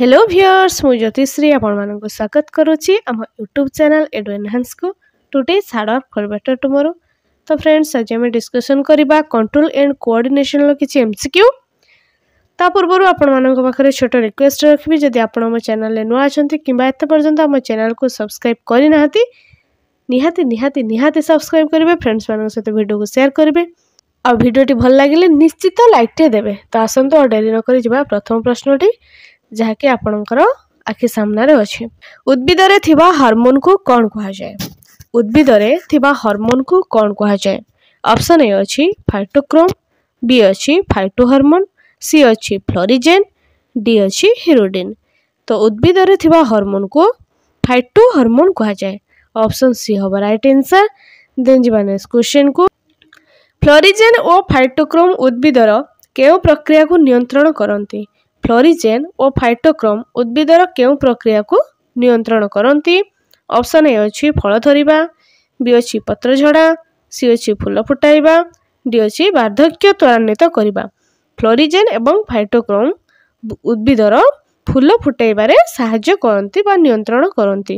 hello viewers ମୁଁ ଜ୍ୟୋତିଶ୍ରୀ ଆପଣମାନଙ୍କୁ ସ୍ୱାଗତ କରୁଛି ଆମ ୟୁଟ୍ୟୁବ୍ ଚ୍ୟାନେଲ୍ ଏଡ଼ୁ ଏନ୍ହାନ୍ସକୁ ଟୁଡେ ସାର୍ଡ ଅଫ୍ ଫର୍ ବେଟର୍ ଟୁମୋରୋ ତ ଫ୍ରେଣ୍ଡସ୍ ଆଜି ଆମେ ଡିସ୍କସନ୍ କରିବା କଣ୍ଟ୍ରୋଲ୍ ଆଣ୍ଡ କୋଅର୍ଡିନେସନ୍ର କିଛି ଏମ୍ ସି କ୍ୟୁ ତା ପୂର୍ବରୁ ଆପଣମାନଙ୍କ ପାଖରେ ଛୋଟ ରିକ୍ୱେଷ୍ଟ ରଖିବି ଯଦି ଆପଣ ଆମ ଚ୍ୟାନେଲ୍ରେ ନୂଆ ଅଛନ୍ତି କିମ୍ବା ଏତେ ପର୍ଯ୍ୟନ୍ତ ଆମ ଚ୍ୟାନେଲ୍କୁ ସବସ୍କ୍ରାଇବ୍ କରିନାହାନ୍ତି ନିହାତି ନିହାତି ନିହାତି ସବସ୍କ୍ରାଇବ୍ କରିବେ ଫ୍ରେଣ୍ଡସ୍ମାନଙ୍କ ସହିତ ଭିଡ଼ିଓକୁ ସେୟାର କରିବେ ଆଉ ଭିଡ଼ିଓଟି ଭଲ ଲାଗିଲେ ନିଶ୍ଚିତ ଲାଇକ୍ଟିଏ ଦେବେ ତ ଆସନ୍ତୁ ଆଉ ଡେରି ନକରି ଯିବା ପ୍ରଥମ ପ୍ରଶ୍ନଟି ଯାହାକି ଆପଣଙ୍କର ଆଖି ସାମ୍ନାରେ ଅଛି ଉଦ୍ଭିଦରେ ଥିବା ହରମୋନ୍କୁ କ'ଣ କୁହାଯାଏ ଉଦ୍ଭିଦରେ ଥିବା ହରମୋନ୍କୁ କ'ଣ କୁହାଯାଏ ଅପସନ୍ ଏ ଅଛି ଫାଇଟୋକ୍ରୋମ୍ ବି ଅଛି ଫାଇଟୋ ହରମୋନ୍ ସି ଅଛି ଫ୍ଲୋରିଜେନ୍ ଡି ଅଛି ହିରୋଡିନ୍ ତ ଉଦ୍ଭିଦରେ ଥିବା ହରମୋନ୍କୁ ଫାଇଟୋ ହରମୋନ୍ କୁହାଯାଏ ଅପସନ୍ ସି ହେବ ରାଇଟ୍ ଆନ୍ସର୍ ଦେନ୍ ଯିବା ନେକ୍ସଟ କ୍ୱେଶ୍ଚନ୍କୁ ଫ୍ଲୋରିଜେନ୍ ଓ ଫାଇଟୋକ୍ରୋମ୍ ଉଦ୍ଭିଦର କେଉଁ ପ୍ରକ୍ରିୟାକୁ ନିୟନ୍ତ୍ରଣ କରନ୍ତି ଫ୍ଲୋରିଜେନ୍ ଓ ଫାଇଟୋକ୍ରୋମ୍ ଉଦ୍ଭିଦର କେଉଁ ପ୍ରକ୍ରିୟାକୁ ନିୟନ୍ତ୍ରଣ କରନ୍ତି ଅପସନ୍ ଏ ଅଛି ଫଳ ଧରିବା ବି ଅଛି ପତ୍ର ଝଡ଼ା ସି ଅଛି ଫୁଲ ଫୁଟାଇବା ଡି ଅଛି ବାର୍ଦ୍ଧକ୍ୟ ତ୍ୱରାନ୍ୱିତ କରିବା ଫ୍ଲୋରିଜେନ୍ ଏବଂ ଫାଇଟୋକ୍ରୋମ୍ ଉଦ୍ଭିଦର ଫୁଲ ଫୁଟାଇବାରେ ସାହାଯ୍ୟ କରନ୍ତି ବା ନିୟନ୍ତ୍ରଣ କରନ୍ତି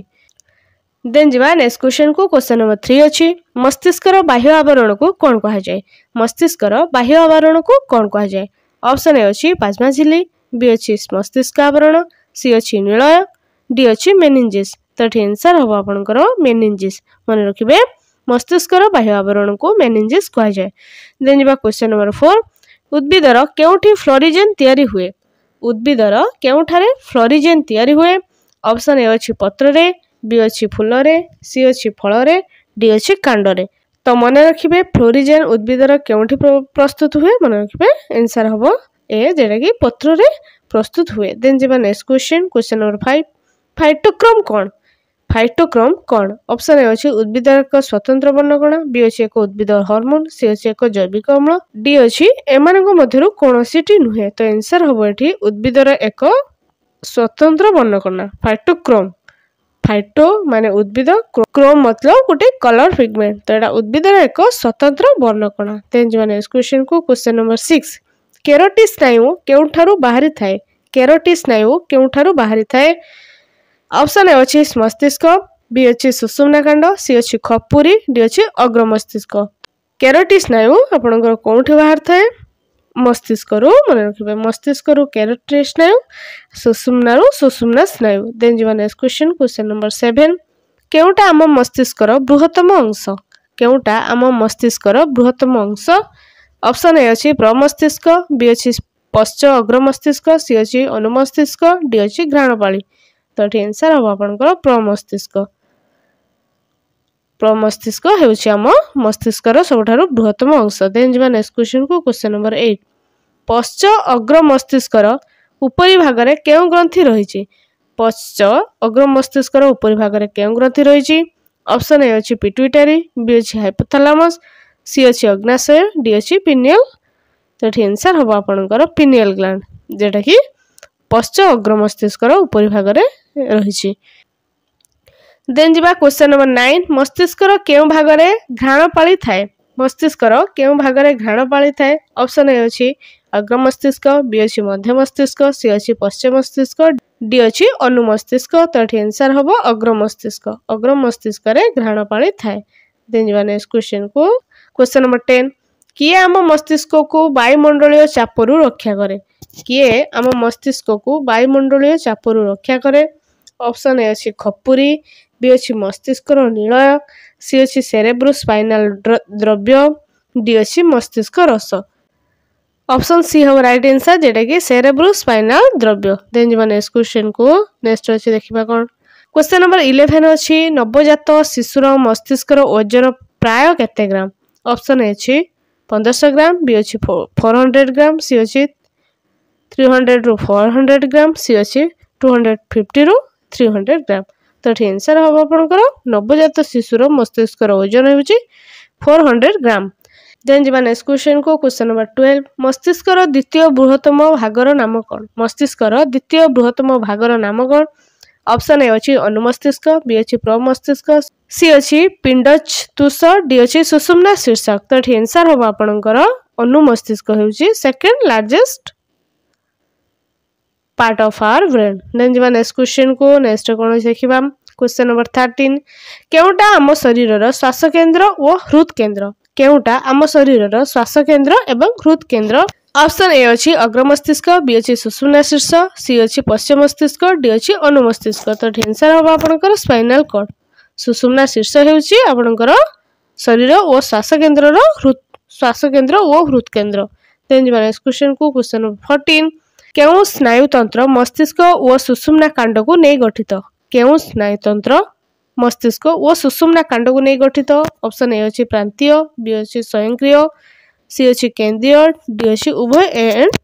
ଦେନ୍ ଯିବା ନେକ୍ସଟ କ୍ୱେଶ୍ଚନକୁ କ୍ୱେଶ୍ଚନ୍ ନମ୍ବର ଥ୍ରୀ ଅଛି ମସ୍ତିଷ୍କର ବାହ୍ୟ ଆବରଣକୁ କ'ଣ କୁହାଯାଏ ମସ୍ତିଷ୍କର ବାହ୍ୟ ଆବରଣକୁ କ'ଣ କୁହାଯାଏ ଅପସନ୍ ଏ ଅଛି ପାଜମା ଝିଲି बि अच्छे मस्तिष्क आवरण सी अच्छी निलय डी अच्छे मेनिंजिस् तो ये एनसर हम आपंकर मेनिंजिस् मन रखिए मस्तिष्क बाह्य आवरण को मेनिंजिस् कहुए देन जावा क्वेश्चन नंबर फोर उद्भिदर के फ्लोरीजेन तैयारी हुए उद्भिदर के फ्लोरीजेन तैयारी हुए ऑप्शन ए अच्छी पत्र अच्छी फूल सी अच्छी फल अच्छे कांड तो मन रखिए फ्लोरीजेन उद्भिदर के प्रस्तुत हुए मन रखिए एनसर हम ଏ ଯେଉଁଟାକି ପତ୍ରରେ ପ୍ରସ୍ତୁତ ହୁଏ ଦେନ୍ ଯିବା next question question number five phytochrome କ'ଣ ଫାଇଟୋକ୍ରୋମ କ'ଣ ଅପସନ୍ ଏ ଅଛି ଉଦ୍ଭିଦର ଏକ ସ୍ୱତନ୍ତ୍ର ବର୍ଣ୍ଣକଣା ବି ଅଛି ଏକ ଉଦ୍ଭିଦ ହରମୋନ ସି ଅଛି ଏକ ଜୈବିକ ଅମ୍ଳ ଡି ଅଛି ଏମାନଙ୍କ ମଧ୍ୟରୁ କୌଣସିଟି ନୁହେଁ ତ ଏନ୍ସର ହେବ ଏଠି ଉଦ୍ଭିଦର ଏକ ସ୍ୱତନ୍ତ୍ର ବର୍ଣ୍ଣକଣା ଫାଇଟୋକ୍ରୋମ ଫାଇଟୋ ମାନେ ଉଦ୍ଭିଦ କ୍ରୋମ ମତଲବ ଗୋଟେ କଲର ପିଗମେଣ୍ଟ ତ ଏଇଟା ଉଦ୍ଭିଦର ଏକ ସ୍ୱତନ୍ତ୍ର ବର୍ଣ୍ଣକଣା ଦେନ୍ ଯିବା ନେକ୍ସଟ କ୍ୱେଶ୍ଚନକୁ କ୍ୱେଶ୍ଚନ ନମ୍ବର ସିକ୍ସ କେରୋଟି ସ୍ନାୟୁ କେଉଁଠାରୁ ବାହାରିଥାଏ କେରୋଟି ସ୍ନାୟୁ କେଉଁଠାରୁ ବାହାରିଥାଏ ଅପସନ୍ ଏ ଅଛି ମସ୍ତିଷ୍କ ବି ଅଛି ସୁଷୁମ୍ନାକାଣ୍ଡ ସି ଅଛି ଖପୁରୀ ଡି ଅଛି ଅଗ୍ର ମସ୍ତିଷ୍କ କେରୋଟି ସ୍ନାୟୁ ଆପଣଙ୍କର କେଉଁଠି ବାହାରିଥାଏ ମସ୍ତିଷ୍କରୁ ମନେ ରଖିବେ ମସ୍ତିଷ୍କରୁ କେରୋଟି ସ୍ନାୟୁ ସୁଷୁମ୍ନାରୁ ସୁଷୁମ୍ନା ସ୍ନାୟୁ ଦେନ୍ ଯିବା next question question number seven କେଉଁଟା ଆମ ମସ୍ତିଷ୍କର ବୃହତ୍ତମ ଅଂଶ କେଉଁଟା ଆମ ମସ୍ତିଷ୍କର ବୃହତ୍ତମ ଅଂଶ ଅପ୍ସନ୍ ଏ ଅଛି ପ୍ରମସ୍ତିଷ୍କ ବି ଅଛି ପଶ୍ଚ ଅଗ୍ରମସ୍ତିଷ୍କ ସି ଅଛି ଅନୁମସ୍ତିଷ୍କ ଡି ଅଛି ଘ୍ରାଣପାଳି ତ ଏଠି ଆନ୍ସର୍ ହେବ ଆପଣଙ୍କର ପ୍ରମସ୍ତିଷ୍କ ପ୍ରମସ୍ତିଷ୍କ ହେଉଛି ଆମ ମସ୍ତିଷ୍କର ସବୁଠାରୁ ବୃହତ୍ତମ ଅଂଶ ଦେନ୍ ଯିବା ନେକ୍ସଟ କ୍ୱେଶ୍ଚନକୁ କ୍ୱେଶ୍ଚନ୍ ନମ୍ବର ଏଇଟ୍ ପଶ୍ଚ ଅଗ୍ରମସ୍ତିଷ୍କର ଉପରି ଭାଗରେ କେଉଁ ଗ୍ରନ୍ଥି ରହିଛି ପଶ୍ଚ ଅଗ୍ରମସ୍ତିଷ୍କର ଉପରି ଭାଗରେ କେଉଁ ଗ୍ରନ୍ଥି ରହିଛି ଅପ୍ସନ୍ ଏ ଅଛି ପିଟୁଇଟାରୀ ବି ଅଛି ହାଇପୋଥାଲାମସ୍ सी अच्छे अग्नाशय डी अच्छे पिनियल तो ये एनसर हम आप पिनियल ग्लांड जेटा कि पश्च अग्र मस्तिष्क उपरी भाग रही देन जी क्वेश्चन नंबर नाइन मस्तिष्क क्यों भाग में घ्राण पाई थाए मस्तिष्क क्यों भाग घ्राण पाई थाए अपसन ए अच्छी अग्र मस्तिष्क बी अच्छी मध्य मस्तिष्क सी अच्छी पश्चिम मस्तिष्क डी अच्छे अनुमस्तिष्क तो ये एनसर हम अग्र मस्तिष्क अग्र मस्तिष्क घ्राण पाई थाए देन जी नेक्स्ट क्वेश्चन को କ୍ୱେଶ୍ଚନ୍ ନମ୍ବର ଟେନ୍ କିଏ ଆମ ମସ୍ତିଷ୍କକୁ ବାୟୁମଣ୍ଡଳୀୟ ଚାପରୁ ରକ୍ଷା କରେ କିଏ ଆମ ମସ୍ତିଷ୍କକୁ ବାୟୁମଣ୍ଡଳୀୟ ଚାପରୁ ରକ୍ଷା କରେ ଅପସନ୍ ଏ ଅଛି ଖପୁରୀ ବି ଅଛି ମସ୍ତିଷ୍କର ନିଳୟ ସି ଅଛି ସେରେବ୍ରୁ ସ୍ପାଇନାଲ ଦ୍ରବ୍ୟ ଡି ଅଛି ମସ୍ତିଷ୍କ ରସ ଅପସନ୍ ସି ହବ ରାଇଟ୍ ଆନ୍ସର୍ ଯେଉଁଟାକି ସେରେବ୍ରୁ ସ୍ପାଇନାଲ ଦ୍ରବ୍ୟ ଦେନ୍ ଯିବା ନେକ୍ସଟ କ୍ୱେଶ୍ଚିନ୍କୁ ନେକ୍ସଟ ଅଛି ଦେଖିବା କ'ଣ କ୍ୱେଶ୍ଚନ୍ ନମ୍ବର ଇଲେଭେନ୍ ଅଛି ନବଜାତ ଶିଶୁର ମସ୍ତିଷ୍କର ଓଜନ ପ୍ରାୟ କେତେ ଗ୍ରାମ ଅପସନ୍ ଅଛି ପନ୍ଦରଶହ ଗ୍ରାମ ବି ଅଛି ଫୋର୍ ହଣ୍ଡ୍ରେଡ଼ ଗ୍ରାମ ସି ଅଛି ଥ୍ରୀ ହଣ୍ଡ୍ରେଡ଼ରୁ ଫୋର୍ ହଣ୍ଡ୍ରେଡ଼ ଗ୍ରାମ ସି ଅଛି ଟୁ ହଣ୍ଡ୍ରେଡ଼ ଫିଫ୍ଟିରୁ ଥ୍ରୀ ହଣ୍ଡ୍ରେଡ଼ ଗ୍ରାମ ତ ଏଠି ଏନ୍ସର୍ ହେବ ଆପଣଙ୍କର ନବଜାତ ଶିଶୁର ମସ୍ତିଷ୍କର ଓଜନ ହେଉଛି ଫୋର୍ ହଣ୍ଡ୍ରେଡ଼ ଗ୍ରାମ ଦେନ୍ ଯିବା ନେକ୍ସଟ କ୍ୱେଶ୍ଚିନ୍କୁ କ୍ୱେଶ୍ଚନ୍ ନମ୍ବର ଟୁଏଲ୍ଭ ମସ୍ତିଷ୍କର ଦ୍ୱିତୀୟ ବୃହତ୍ତମ ଭାଗର ନାମ କ'ଣ ମସ୍ତିଷ୍କର ଦ୍ୱିତୀୟ ବୃହତ୍ତମ ଭାଗର ନାମ କ'ଣ অপশন এ হচি অনুমস্তিষ্ক বি হচি প্রমস্তিষ্ক সি হচি পিণ্ডচ তুস ড হচি সুসুমনা শিরসক তো টেনসার হব আপনকর অনুমস্তিষ্ক হউচি second largest part of our brain নেঞ্জি মান এস কুয়েশ্চন কো নেক্সট কোনে সেখিবাম কুয়েশ্চন নাম্বার 13 কেউটা আমো শরীরৰ শ্বાસকেন্দ্র ও হৃৎকেন্দ্র কেউটা আমো শরীরৰ শ্বાસকেন্দ্র এবং হৃৎকেন্দ্র অপশন এ হচি অগ্রমস্তিষ্ক বি হচি সুসুমনা শীর্ষ সি হচি পশ্চিম মস্তিষ্ক ডি হচি অনুমস্তিষ্ক তেনসা হব আপনকৰ স্পাইনাল কড সুসুমনা শীর্ষ হেউচি আপনকৰ শৰীৰ অৰ শ্বাসকেন্দ্ৰৰ শ্বাসকেন্দ্ৰ অৰ হৃৎকেন্দ্ৰ তেন মানস কুৱেশন কো কুৱেশন 14 কেউ স্নায়ুতন্ত্ৰ মস্তিষ্ক অৰ সুসুমনা কাণ্ডক নেই গঠিত কেউ স্নায়ুতন্ত্ৰ মস্তিষ্ক অৰ সুসুমনা কাণ্ডক নেই গঠিত অপচন এ হচি প্ৰান্তীয় বি হচি স্বয়ংক্ৰীয় सी अच्छी केन्द्रीय डी अच्छे उभय ए एंड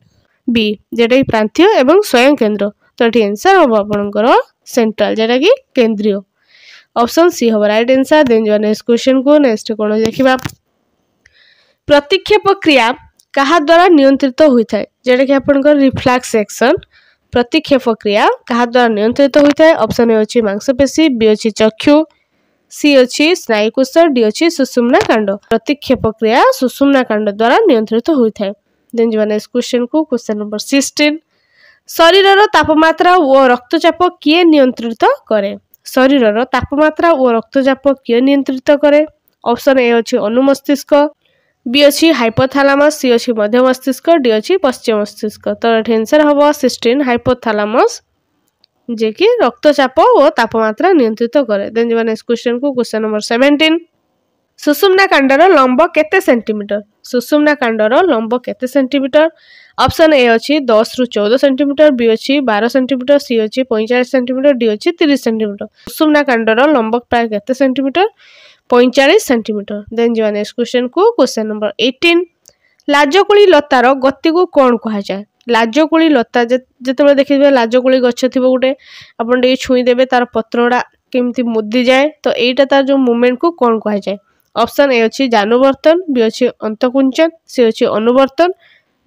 बी जेटा कि प्रांत एवं स्वयं केन्द्र तो ये एनसर हम आपंकर सेन्ट्राल जेटा कि केन्द्रीय ऑप्शन सी हम रईट एनसर दे नेक्स्ट क्वेश्चन को नेक्स्ट कौन देखा प्रतिक्षेप क्रिया क्या द्वारा नियंत्रित होता है जेटा कि आप रिफ्लाक्स एक्शन प्रतिक्षेप क्रिया क्या द्वारा नियंत्रित होता है अप्सन ए अच्छी मंसपेशी बी अच्छी चक्षु সি অছি স্নায়ুকোষ ডি অছি সুষুমনা কাণ্ড প্রতিক্ষেপ ক্রিয়া সুষুমনা কাণ্ড দ্বারা নিয়ন্ত্রিত হয়ে দেন যে নেক্সট কোশ্চেন কু কোশ্চেন নম্বর সিক্সটিন শরীরর তাপমাত্রা ও রক্তচাপ কিয়ে নিয়ন্ত্রিত করে শরীরর তাপমাত্রা ও রক্তচাপ কিয়ে নিয়ন্ত্রিত করে অপশন এ অছি অনুমস্তিষ্ক বি অছি হাইপোথালামাস সি অছি মধ্য মস্তিষ্ক ডি অছি পশ্চিম মস্তিষ্ক তো এটি আনসার হব সিক্সটিন হাইপোথালামাস ଯେ କି ରକ୍ତଚାପ ଓ ତାପମାତ୍ରା ନିୟନ୍ତ୍ରିତ କରେ ଦେନ୍ ଯିବା ନେକ୍ସଟ କ୍ୱେଶ୍ଚନକୁ କ୍ୱେଶ୍ଚନ ନମ୍ବର ସେଭେଣ୍ଟିନ୍ ସୁଷୁମ୍ନା କାଣ୍ଡର ଲମ୍ବ କେତେ ସେଣ୍ଟିମିଟର ସୁଷୁମ୍ନା କାଣ୍ଡର ଲମ୍ବ କେତେ ସେଣ୍ଟିମିଟର ଅପସନ୍ ଏ ଅଛି ଦଶରୁ ଚଉଦ ସେଣ୍ଟିମିଟର ବି ଅଛି ବାର ସେଣ୍ଟିମିଟର ସି ଅଛି ପଇଁଚାଳିଶ ସେଣ୍ଟିମିଟର ଡି ଅଛି ତିରିଶ ସେଣ୍ଟିମିଟର ସୁଷୁମ୍ନା କାଣ୍ଡର ଲମ୍ବ ପ୍ରାୟ କେତେ ସେଣ୍ଟିମିଟର ପଇଁଚାଳିଶ ସେଣ୍ଟିମିଟର ଦେନ୍ ଯିବା ନେକ୍ସଟ କ୍ୱେଶ୍ଚନକୁ କ୍ୱେଶ୍ଚନ ନମ୍ବର ଏଇଟିନ୍ ଲାଜକୁଳି ଲତାର ଗତିକୁ କ'ଣ କୁହାଯାଏ ଲାଜକୋଳି ଲତା ଯେତେବେଳେ ଦେଖିଥିବେ ଲାଜକୋଳି ଗଛ ଥିବ ଗୋଟେ ଆପଣ ଟିକେ ଛୁଇଁଦେବେ ତା'ର ପତ୍ରଗୁଡ଼ା କେମିତି ମୁଦିଯାଏ ତ ଏଇଟା ତା'ର ଯେଉଁ ମୁଭମେଣ୍ଟକୁ କ'ଣ କୁହାଯାଏ ଅପସନ୍ ଏ ଅଛି ଜାନୁବର୍ତ୍ତନ ବି ଅଛି ଅନ୍ତକୁଞ୍ଚନ ସି ଅଛି ଅନୁବର୍ତ୍ତନ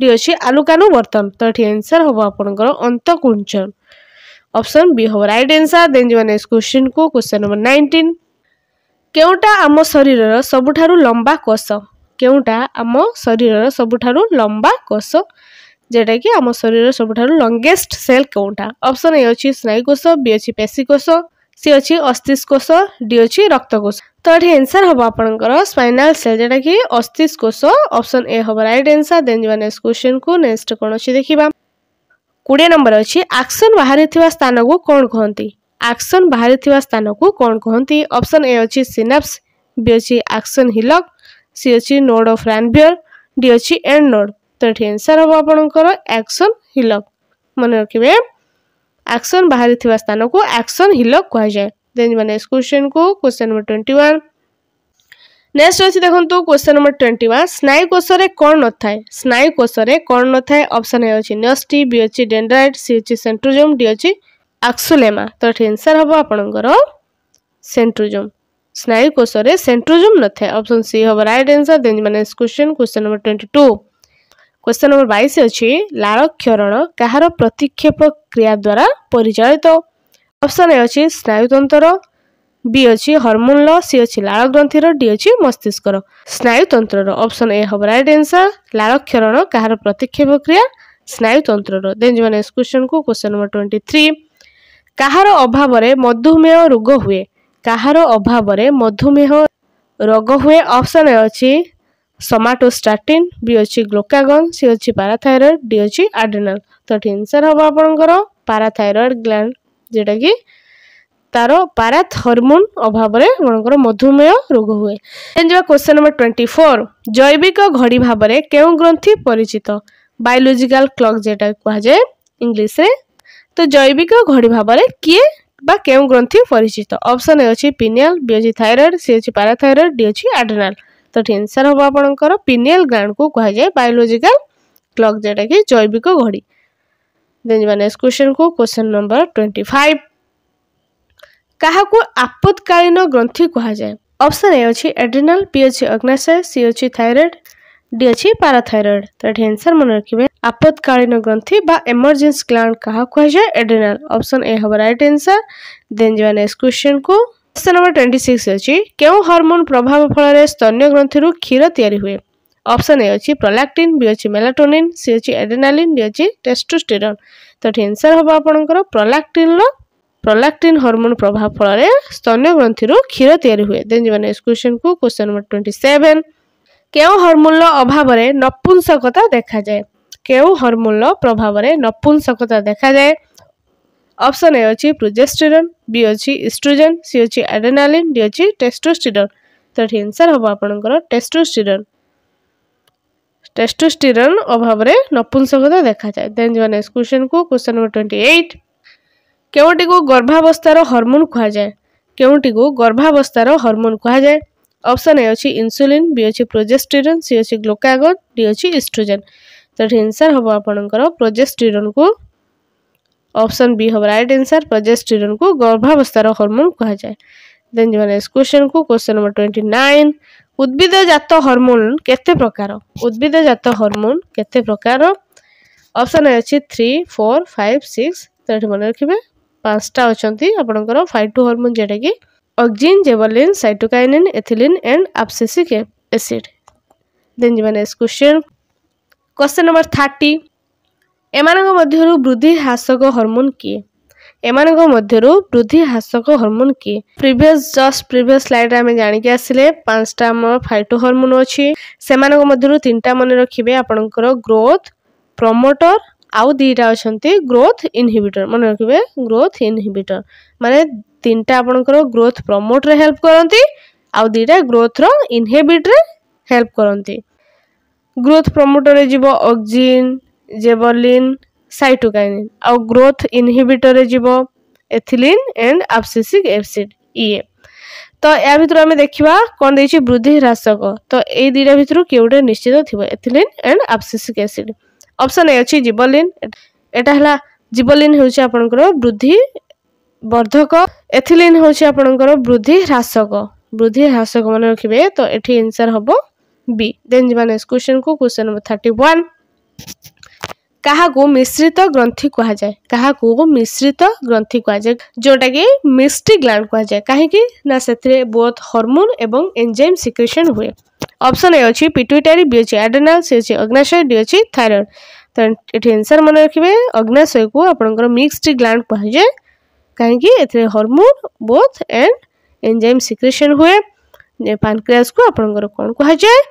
ଡି ଅଛି ଆଲୁକାନୁବର୍ତ୍ତନ ତ ଏଠି ଆନ୍ସର୍ ହେବ ଆପଣଙ୍କର ଅନ୍ତକୁଞ୍ଚନ ଅପସନ୍ ବି ହେବ ରାଇଟ୍ ଆନ୍ସର୍ ଦେନ୍ ଯିବା ନେକ୍ସଟ କ୍ୱେଶ୍ଚିନ୍କୁ କ୍ୱେଶ୍ଚନ୍ ନମ୍ବର ନାଇନଟିନ୍ କେଉଁଟା ଆମ ଶରୀରର ସବୁଠାରୁ ଲମ୍ବା କୋଷ କେଉଁଟା ଆମ ଶରୀରର ସବୁଠାରୁ ଲମ୍ବା କୋଷ যেটাকি আমার শরীরের সবুঠার লঙ্গেস্ট সেল কোটা অপসন এ অছি স্নায়ুকোষ বি অছি পেশীকোষ সি অছি অস্থিকোষ ডি অছি রক্তকোষ তো এটি এনসার হব আপনার স্পাইনাল সেল যেটাকি অস্থিকোষ অপসন এ হব রাইট এনসার দেন যা নেক্সট কোশ্চেন কু নেক্সট কোণ অছি দেখিবা কোড়িয়ে নম্বর অছি আকসন বাহারি স্থানক কোণ কুহতি আকসন বাহারি স্থানক কোণ কুহতি অপসন এ অছি সিনাপস বি অছি আকসন হিলক সি অছি নোড অফ রানভিয়র ডি অছি এন্ড নোড ତ ଏଠି ଆନ୍ସର୍ ହେବ ଆପଣଙ୍କର ଆକ୍ସନ୍ ହିଲକ୍ ମନେ ରଖିବେ ଆକ୍ସନ୍ ବାହାରିଥିବା ସ୍ଥାନକୁ ଆକ୍ସନ୍ ହିଲକ୍ କୁହାଯାଏ ଦେନ୍ ମାନେ ନେକ୍ସଟ କ୍ୱେଶ୍ଚନ୍କୁ question number twenty one next ଅଛି ଦେଖନ୍ତୁ କ୍ୱେଶ୍ଚନ୍ ନମ୍ବର ଟ୍ୱେଣ୍ଟି ୱାନ୍ ସ୍ନାୟୁ କୋଷରେ କ'ଣ ନଥାଏ ସ୍ନାୟୁ କୋଷରେ କ'ଣ ନଥାଏ ଅପସନ୍ ଏ ଅଛି ନ୍ୟସ୍ଟି ବି ଅଛି ଡେଣ୍ଡ୍ରାଇଟ୍ ସି ଅଛି ସେଣ୍ଟ୍ରୋଜୋମ୍ ଡି ଅଛି ଆକ୍ସୋଲେମା ତ ଏଠି ଆନ୍ସର୍ ହେବ ଆପଣଙ୍କର ସେଣ୍ଟ୍ରୋଜୋମ୍ ସ୍ନାୟୁ କୋଷରେ ସେଣ୍ଟ୍ରୋଜୋମ୍ ନଥାଏ ଅପସନ୍ ସି ହେବ ରାଇଟ୍ ଆନ୍ସର୍ ଦେନ୍ ମାନେ next question question number twenty two question number বাইশ অছি লাড়ক্ষরণ কাহার প্রতিক্ষেপ ক্রিয়া দ্বারা পরিচালিত অপশন এ অছি স্নায়ুতন্ত্র বি অছি হরমোনর সি অছি লাড়গ্রন্থির ডি অছি মস্তিষ্কর স্নায়ুতন্ত্রর অপশন এ হব রাইট আনসার লাড়ক্ষরণ কাহার প্রতিক্ষেপ ক্রিয়া স্নায়ুতন্ত্রর দেন যে নেক্সট কোশ্চেন কু কোশ্চেন নম্বর টোয়েন্টি থ্রি କାହାର ଅଭାବରେ ମଧୁମେହ ରୋଗ ହୁଏ କାହାର ଅଭାବରେ ମଧୁମେହ ରୋଗ ହୁଏ ଅପସନ୍ ଅଛି ସମାଟୋଷ୍ଟାଟିନ୍ ବି ଅଛି ଗ୍ଲୋକାଗନ୍ ସି ଅଛି ପାରାଥାଇରଏଡ଼ ଡି ଅଛି ଆଡ୍ରିନାଲ୍ ତ ଏଠି ଇନ୍ସର୍ ହେବ ଆପଣଙ୍କର ପାରାଥାଇରଏଡ଼ ଗ୍ଲାଣ୍ଡ ଯେଉଁଟାକି ତାର ପାରାଥ ହରମୋନ୍ ଅଭାବରେ ଆପଣଙ୍କର ମଧୁମେହ ରୋଗ ହୁଏ ଯିବା କ୍ୱେଶ୍ଚନ୍ ନମ୍ବର ଟ୍ୱେଣ୍ଟି ଫୋର୍ ଜୈବିକ ଘଡ଼ି ଭାବରେ କେଉଁ ଗ୍ରନ୍ଥି ପରିଚିତ ବାୟୋଲୋଜିକାଲ କ୍ଲକ୍ ଯେଉଁଟା କୁହାଯାଏ ଇଂଲିଶରେ ତ ଜୈବିକ ଘଡ଼ି ଭାବରେ କିଏ বা কেউ গ্রন্থি পরিচিত অপশন এ অছি পিনিয়াল বি অছি থাইরয়েড সি অছি প্যারাথাইরয়েড ডি অছি আড্রেনাল ତ ଠିକ୍ ଆନ୍ସର୍ ହେବ ଆପଣଙ୍କର ପିନିଆଲ୍ ଗ୍ରାଣ୍ଡକୁ କୁହାଯାଏ ବାୟୋଲୋଜିକାଲ୍ କ୍ଲକ୍ ଯେଉଁଟାକି ଜୈବିକ ଘଡ଼ି ଦେନ୍ ଯିବା ନେକ୍ସଟ କ୍ୱେଶ୍ଚନ୍କୁ କ୍ୱେଶ୍ଚନ୍ ନମ୍ବର ଟ୍ୱେଣ୍ଟି ଫାଇଭ୍ କାହାକୁ ଆପତ୍କାଳୀନ ଗ୍ରନ୍ଥି କୁହାଯାଏ ଅପସନ୍ ଏ ଅଛି ଏଡ୍ରିନାଲ୍ ପି ଅଛି ଅଗ୍ନାଶୟ ସି ଅଛି ଥାଇରଏଡ୍ ଡି ଅଛି ପାରାଥାଇରଏଡ୍ ତ ଏଠି ଆନ୍ସର୍ ମନେ ରଖିବେ ଆପତ୍କାଳୀନ ଗ୍ରନ୍ଥି ବା ଏମର୍ଜେନ୍ସି ଗ୍ଲାଣ୍ଡ କାହା କୁହାଯାଏ ଏଡ୍ରିନାଲ୍ ଅପସନ୍ ଏ ହେବ ରାଇଟ୍ ଆନ୍ସର୍ ଦେନ୍ ଯିବା ନେକ୍ସଟ କ୍ୱେଶ୍ଚନ୍କୁ क्वेश्चन नंबर ट्वेंटी सिक्स अच्छी क्यों हार्मोन प्रभाव फल स्तन्य ग्रंथि क्षीर तैयारी हुए অপশন এ অছি প্রোলাক্টিন বি অছি মেলাটোনিন সি অছি এডেনালিন ডি অছি টেস্টোস্টেরন তো এটি আনসার হব আপনার প্রোলাক্টিনর প্রোলাক্টিন হরমোন প্রভাব ফলরে স্তন্য গ্রন্থির ক্ষীর তৈরি হুয়ে দেন যে নেক্সট কোশ্চেন কু কোশ্চেন নম্বর টোয়েন্টি সেভেন কেউ হরমোনর অভাবরে নপুংসকতা দেখা যায় কেউ হরমোনর প্রভাবরে নপুংসকতা দেখা যায় অপশন এ আছে প্রোজেস্টেরন বি আছে ইস্ট্রোজেন সি আছে অ্যাড্রেনালিন ডি আছে টেস্টোস্টেরন তো টির आंसर हो अपनकर টেস্টোস্টেরন টেস্টোস্টেরন অভাবৰে नपुंसकता देखा जाय দেন যোনে এক্সকুশন কো কোয়েশ্চন নাম্বার 28 কেওটি কো গর্ভাবস্থার হরমোন কহা जाय কেওটি কো গর্ভাবস্থার হরমোন কহা जाय অপশন এ আছে ইনসুলিন বি আছে প্রোজেস্টেরন সি আছে গ্লুকাগন ডি আছে ইস্ট্রোজেন তো টির आंसर हो अपनकर প্রোজেস্টেরন কো অপশন বি হব রাইট আনসার প্রজেস্টিরন কু গর্ভাবস্থার হরমোন কুহযায় দেন যে নেক্সট কোশ্চেন কু কোশ্চেন নম্বর টোয়েন্টি নাইন উদ্ভিদজাত হরমোন কেতে প্রকার উদ্ভিদজাত হরমোন কেতে প্রকার অপশন এ অছি থ্রি ফোর ফাইভ সিক্স তো এটি মনে রাখবে পাঁচটা অনেক আপনার ফাইভ টু হরমোন যেটা কি auxin gibberellin cytokinin ethylene and abscisic acid then যে next question question number thirty ଏମାନଙ୍କ ମଧ୍ୟରୁ ବୃଦ୍ଧି ହ୍ରାସକ ହର୍ମୋନ୍ କିଏ ଏମାନଙ୍କ ମଧ୍ୟରୁ ବୃଦ୍ଧି ହ୍ରାସକ ହର୍ମୋନ୍ କିଏ ପ୍ରିଭିୟସ୍ ଜଷ୍ଟ ପ୍ରିଭିୟସ୍ ସ୍ଲାଇଡ଼୍ରେ ଆମେ ଜାଣିକି ଆସିଲେ ପାଞ୍ଚଟା ଆମର ଫାଇଟୋ ହର୍ମୋନ୍ ଅଛି ସେମାନଙ୍କ ମଧ୍ୟରୁ ତିନିଟା ମନେ ରଖିବେ ଆପଣଙ୍କର ଗ୍ରୋଥ୍ ପ୍ରମୋଟର୍ ଆଉ ଦୁଇଟା ଅଛନ୍ତି ଗ୍ରୋଥ୍ ଇନହିବିଟର୍ ମନେ ରଖିବେ ଗ୍ରୋଥ୍ ଇନହିବିଟର୍ ମାନେ ତିନିଟା ଆପଣଙ୍କର ଗ୍ରୋଥ୍ ପ୍ରମୋଟରେ ହେଲ୍ପ କରନ୍ତି ଆଉ ଦୁଇଟା ଗ୍ରୋଥ୍ର ଇନହିବିଟ୍ରେ ହେଲ୍ପ କରନ୍ତି ଗ୍ରୋଥ୍ ପ୍ରମୋଟର୍ରେ ଯିବ ଅକ୍ଜିନ୍ ଜେବଲିନ୍ ସାଇଟୋକାଇନିନ୍ ଆଉ ଗ୍ରୋଥ୍ ଇନହିବିଟର୍ରେ ଯିବ ଏଥିଲିନ୍ ଆଣ୍ଡ ଆବସିସିକ୍ ଏସିଡ୍ ଇଏ ତ ଏହା ଭିତରୁ ଆମେ ଦେଖିବା କ'ଣ ଦେଇଛି ବୃଦ୍ଧି ହ୍ରାସକ ତ ଏଇ ଦୁଇଟା ଭିତରୁ କେଉଁଟା ନିଶ୍ଚିତ ଥିବ ethylene and abscisic acid option A ଅଛି ଜିବଲିନ୍ ଏଇଟା ହେଲା ଜିବଲିନ୍ ହେଉଛି ଆପଣଙ୍କର ବୃଦ୍ଧି ବର୍ଦ୍ଧକ ଏଥିଲିନ୍ ହେଉଛି ଆପଣଙ୍କର ବୃଦ୍ଧି ହ୍ରାସକ ବୃଦ୍ଧି ହ୍ରାସକ ମନେ ରଖିବେ ତ ଏଠି ଆନ୍ସର୍ ହେବ ବି ଦେନ୍ ଯିବା ନେକ୍ସଟ କ୍ୱେଶ୍ଚନକୁ କ୍ୱେଶ୍ଚନ ନମ୍ବର ଥାର୍ଟି ୱାନ୍ क्या मिश्रित ग्रंथि कह जाए क्या मिश्रित ग्रंथि कह जाए जोटा कि मिस्ट्री ग्लांड कह जाए कहीं बोथ हरमोन एवं एंजेम सिक्रेसन हुए ऑप्शन ए अच्छी पिट्यूटरी बी अच्छे एडेनाल सी अच्छे अग्नाशय डी अच्छी थायरएड तो ये एनसर मन रखिए अग्नाशय को आपंकर मिक्सड ग्लांड कह जाए कहीं hormone both and enzyme secretion हुए पानक्रियास को आपंकर कौन कह जाए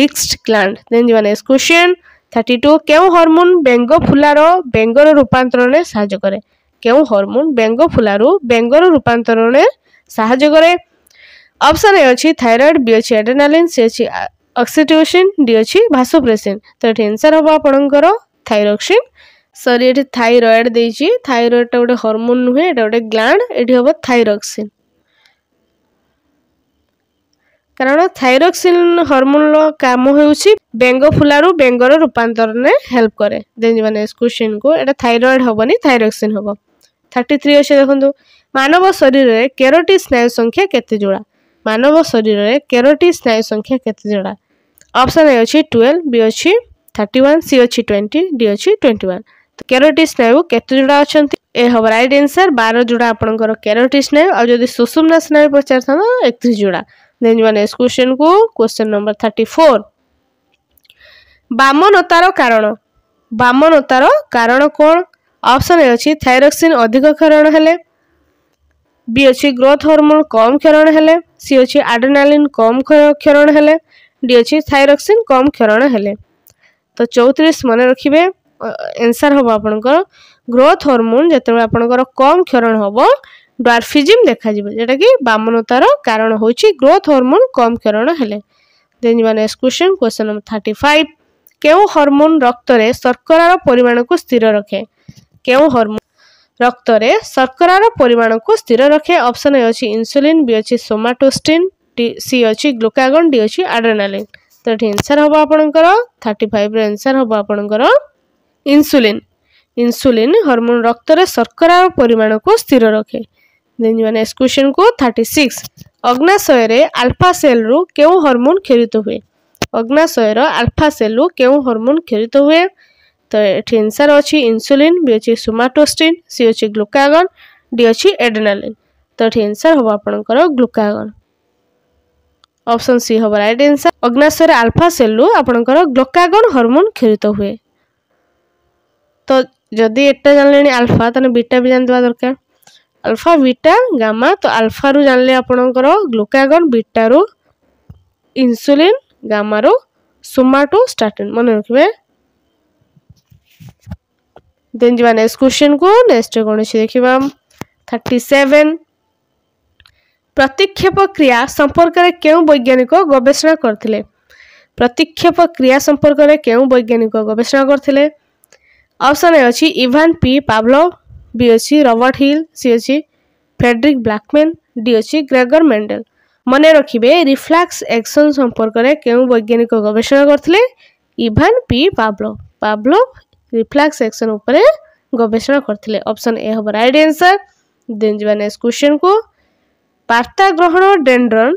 मिक्सड ग्लांड देन जो नेक्स्ट क्वेश्चन ଥାର୍ଟି ଟୁ କେଉଁ ହରମୋନ୍ ବେଙ୍ଗ ଫୁଲାର ବେଙ୍ଗର ରୂପାନ୍ତରଣରେ ସାହାଯ୍ୟ କରେ କେଉଁ ହରମୋନ୍ ବେଙ୍ଗ ଫୁଲାରୁ ବେଙ୍ଗର ରୂପାନ୍ତରଣରେ ସାହାଯ୍ୟ କରେ ଅପସନ୍ ଏ ଅଛି ଥାଇରଏଡ଼୍ ବି ଅଛି ଆଡ଼େନାଲିନ୍ ସି ଅଛି ଅକ୍ସିଟିଓସିନ୍ ଡି ଅଛି ଭାସୋପ୍ରେସିନ୍ ତ ଏଠି ଏନ୍ସର୍ ହେବ ଆପଣଙ୍କର ଥାଇରକ୍ସିନ୍ ସରି ଏଠି ଥାଇରଏଡ଼୍ ଦେଇଛି ଥାଇରଏଡ଼୍ଟା ଗୋଟେ ହରମୋନ୍ ନୁହେଁ ଏଇଟା ଗୋଟେ ଗ୍ଲାଣ୍ଡ ଏଠି ହେବ ଥାଇରକ୍ସିନ୍ କାରଣ ଥାଇରକ୍ସିନ୍ ହର୍ମୋନ୍ର କାମ ହେଉଛି ବେଙ୍ଗ ଫୁଲାରୁ ବେଙ୍ଗର ରୂପାନ୍ତରଣରେ ହେଲ୍ପ କରେ ମାନେ ସ୍କୁସିନ୍କୁ ଏଇଟା ଥାଇରଏଡ୍ ହେବନି ଥାଇରକ୍ସିନ୍ ହେବ ଥାର୍ଟି ଥ୍ରୀ ଅଛି ଦେଖନ୍ତୁ ମାନବ ଶରୀରରେ କେରୋଟି ସ୍ନାୟୁ ସଂଖ୍ୟା କେତେ ଯୋଡ଼ା ମାନବ ଶରୀରରେ କେରୋଟି ସ୍ନାୟୁ ସଂଖ୍ୟା କେତେ ଯୋଡ଼ା ଅପସନ୍ ଏ ଅଛି ଟୁଏଲ୍ଭ ବି ଅଛି ଥାର୍ଟି ୱାନ୍ ସି ଅଛି ଟ୍ୱେଣ୍ଟି ଡି ଅଛି ଟ୍ୱେଣ୍ଟି ୱାନ୍ କ୍ୟାରୋଟି ସ୍ନାୟୁ କେତେ ଯୋଡ଼ା ଅଛନ୍ତି ଏ ହେବ ରାଇଟ୍ ଆନ୍ସର୍ ବାର ଯୋଡ଼ା ଆପଣଙ୍କର କ୍ୟାରୋଟି ସ୍ନାୟୁ ଆଉ ଯଦି ସୁଷୁମ୍ନା ସ୍ନାୟୁ ପଚାରିଥାନ୍ତ ଏକତିରିଶ ଯୋଡ଼ା then your next question ko question thirty four ବାମନତାର କାରଣ ବାମନତାର କାରଣ କ'ଣ ଅପସନ୍ ଏ ଅଛି ଥାଇରକ୍ସିନ୍ ଅଧିକ କ୍ଷରଣ ହେଲେ ବି ଅଛି ଗ୍ରୋଥ୍ ହର୍ମୋନ୍ କମ୍ କ୍ଷରଣ ହେଲେ ସି ଅଛି ଆଡ୍ରେନାଲିନ୍ କମ୍ କ୍ଷରଣ ହେଲେ ଡି ଅଛି ଥାଇରକ୍ସିନ୍ କମ୍ କ୍ଷରଣ ହେଲେ ତ ଚଉତିରିଶ ମନେ ରଖିବେ ଏନ୍ସାର୍ ହେବ ଆପଣଙ୍କର ଗ୍ରୋଥ୍ ହର୍ମୋନ୍ ଯେତେବେଳେ ଆପଣଙ୍କର କମ୍ କ୍ଷରଣ ହେବ ଡାର୍ଫିଜିମ୍ ଦେଖାଯିବ ଯେଉଁଟାକି ବାମନତାର କାରଣ ହେଉଛି ଗ୍ରୋଥ୍ ହର୍ମୋନ୍ କମ୍ କାରଣ ହେଲେ ଦେନ୍ ଯିବା next question question number thirty five କେଉଁ ହର୍ମୋନ୍ ରକ୍ତରେ ଶର୍କରାର ପରିମାଣକୁ ସ୍ଥିର ରଖେ କେଉଁ ହର୍ମୋନ୍ ରକ୍ତରେ ଶର୍କରାର ପରିମାଣକୁ ସ୍ଥିର ରଖେ ଅପସନ୍ ଏ ଅଛି ଇନ୍ସୁଲିନ୍ ବି ଅଛି ସୋମାଟୋଷ୍ଟିନ୍ ସି ଅଛି ଗ୍ଲୁକାଗନ୍ ଡି ଅଛି ଆଡ୍ରେନାଲିନ୍ ତ ଏଠି ଏନ୍ସର୍ ହେବ ଆପଣଙ୍କର ଥାର୍ଟି ଫାଇଭ୍ର ଏନ୍ସର୍ ହେବ ଆପଣଙ୍କର ଇନ୍ସୁଲିନ୍ ଇନ୍ସୁଲିନ୍ ହର୍ମୋନ୍ ରକ୍ତରେ ଶର୍କରାର ପରିମାଣକୁ ସ୍ଥିର ରଖେ ଦେନ୍ ଯିବା ନେକ୍ସଟ କ୍ୱେଶ୍ଚନକୁ ଥାର୍ଟି ସିକ୍ସ ଅଗ୍ନାଶୟରେ ଆଲଫା ସେଲ୍ରୁ କେଉଁ ହର୍ମୋନ୍ କ୍ଷରିତ ହୁଏ ଅଗ୍ନାଶୟର ଆଲଫା ସେଲ୍ରୁ କେଉଁ ହର୍ମୋନ୍ କ୍ଷରିତ ହୁଏ ତ ଏଠି ଆନ୍ସର୍ ଅଛି ଇନ୍ସୁଲିନ୍ ବି ଅଛି ସୁମାଟୋଷ୍ଟିନ୍ ସି ଅଛି ଗ୍ଲୁକାଗନ୍ ଡି ଅଛି ଏଡେନାଲିନ୍ ତ ଏଠି ଆନ୍ସର୍ ହେବ ଆପଣଙ୍କର ଗ୍ଲୁକାଗନ୍ ଅପସନ୍ ସି ହେବ ରାଇଟ୍ ଆନ୍ସର୍ ଅଗ୍ନାଶୟରେ ଆଲଫା ସେଲ୍ରୁ ଆପଣଙ୍କର ଗ୍ଲୁକାଗନ୍ ହର୍ମୋନ୍ କ୍ଷରିତ ହୁଏ ତ ଯଦି ଏଟା ଜାଣିଲେଣି ଆଲଫା ତାହେଲେ ବିଟା ବି ଜାଣିଦେବା ଦରକାର ଆଲଫା ବିଟା ଗାମା ତ ଆଲଫାରୁ ଜାଣିଲେ ଆପଣଙ୍କର ଗ୍ଲୁକାଗନ୍ ବିଟାରୁ ଇନ୍ସୁଲିନ୍ ଗାମାରୁ ସୁମାଟୁ ଷ୍ଟାଟିନ୍ ମନେ ରଖିବେ ଦେନ୍ ଯିବା ନେକ୍ସଟ କ୍ୱେଶ୍ଚିନ୍କୁ ନେକ୍ସଟ କୌଣସି ଦେଖିବା ଥାର୍ଟି ସେଭେନ୍ ପ୍ରତିକ୍ଷେପ କ୍ରିୟା ସମ୍ପର୍କରେ କେଉଁ ବୈଜ୍ଞାନିକ ଗବେଷଣା କରିଥିଲେ ପ୍ରତିକ୍ଷେପ କ୍ରିୟା ସମ୍ପର୍କରେ କେଉଁ ବୈଜ୍ଞାନିକ ଗବେଷଣା କରିଥିଲେ ଅପସନ୍ ଅଛି ଇଭାନ୍ ପି ପାଭ୍ଲୋ बी अच्छी रबर्ट हिल सी अच्छी फेड्रिक ब्लाकमेन डी अच्छे ग्रेगर मेंडल मन रखिए रिफ्लाक्स एक्शन संपर्क में क्यों वैज्ञानिक गवेषण करते Ivan P Pavlov Pavlov reflex action गवेषण करते अप्सन ए हम रईट आंसर देन जी नेक्स्ट क्वेश्चन को बार्ता ग्रहण डेंड्रन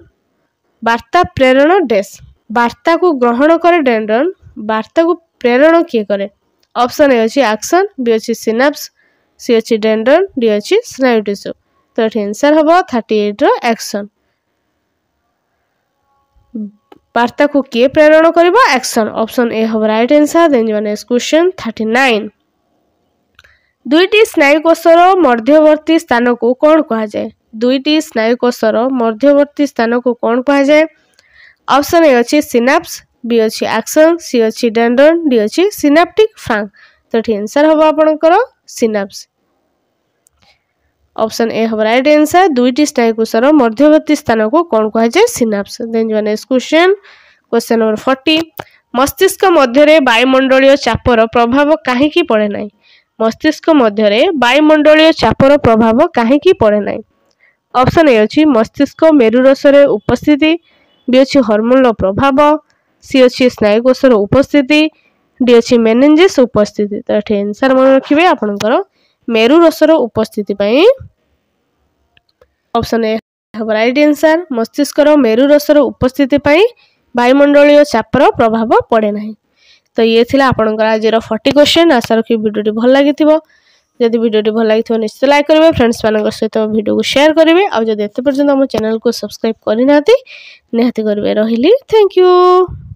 बार्ता प्रेरण डेस् बार्ता को ग्रहण कै डेंड्रन बार्ता को प्रेरण किए कैसे अप्सन ए अच्छे आक्सन बी अच्छे सिनाप्स সি অছি ডেন্ডন ডি অছি স্নায়ু টিস্যু তো এটি এনসার হব থার্টি এইট্র আকশন বার্তাকু কিয়ে প্রেরণ করিব আকশন অপশন এ হব রাইট এনসার দেন যা নেক্সট কোশ্চেন থার্টি নাইন ଦୁଇଟି ସ୍ନାୟୁକୋଷର ମଧ୍ୟବର୍ତ୍ତୀ ସ୍ଥାନକୁ କ'ଣ କୁହାଯାଏ ଦୁଇଟି ସ୍ନାୟୁକୋଷର ମଧ୍ୟବର୍ତ୍ତୀ ସ୍ଥାନକୁ କ'ଣ କୁହାଯାଏ ଅପସନ୍ ଏ ଅଛି ସିନାପ୍ସ ବି ଅଛି ଆକ୍ସନ୍ ସି ଅଛି ଡେଣ୍ଡନ୍ ଡି ଅଛି ସିନାପ୍ଟିକ୍ ଫ୍ରାଙ୍କ ତ ଏଠି ଏନ୍ସର୍ ହେବ ଆପଣଙ୍କର ସିନାପ୍ସ অপশন ए हम राइट आंसर दुईट स्नायुकोषर मध्यवर्ती स्थान को कौन कहुए सिनाप्स देन जो next question question number forty মস্তিষ্ক মধ্যে বায়ুমণ্ডলীয় চাপর প্রভাব কাহিকি পড়ে না মস্তিষ্ক মধ্যে বায়ুমণ্ডলীয় চাপর প্রভাব কাহিকি পড়ে না অপশন এ অছি মস্তিষ্ক মেরুরসের উপস্থিতি বি অছি হরমোনর প্রভাব সি অছি স্নায়ুকোষর উপস্থিতি ডি অছি মেনেঞ্জেস উপস্থিতি তো এটি আনসার মনে রাখবে আপনার ମେରୁ ରସର ଉପସ୍ଥିତି ପାଇଁ ଅପସନ୍ ଏ ହେବ ରାଇଟ୍ ଆନ୍ସର୍ ମସ୍ତିଷ୍କର ମେରୁ ରସର ଉପସ୍ଥିତି ପାଇଁ ବାୟୁମଣ୍ଡଳୀୟ ଚାପର ପ୍ରଭାବ ପଡ଼େ ନାହିଁ ତ ଇଏ ଥିଲା ଆପଣଙ୍କର ଆଜିର ଫର୍ଟି କ୍ୱେଶ୍ଚନ୍ ଆଶା ରଖି ଭିଡ଼ିଓଟି ଭଲ ଲାଗିଥିବ ଯଦି ଭିଡ଼ିଓଟି ଭଲ ଲାଗିଥିବ ନିଶ୍ଚିତ ଲାଇକ୍ କରିବେ ଫ୍ରେଣ୍ଡସ୍ମାନଙ୍କ ସହିତ ଭିଡ଼ିଓକୁ ସେୟାର କରିବେ ଆଉ ଯଦି ଏତେ ପର୍ଯ୍ୟନ୍ତ ଆମ ଚ୍ୟାନେଲକୁ ସବସ୍କ୍ରାଇବ୍ କରିନାହାନ୍ତି ନିହାତି କରିବେ ରହିଲି ଥ୍ୟାଙ୍କ ୟୁ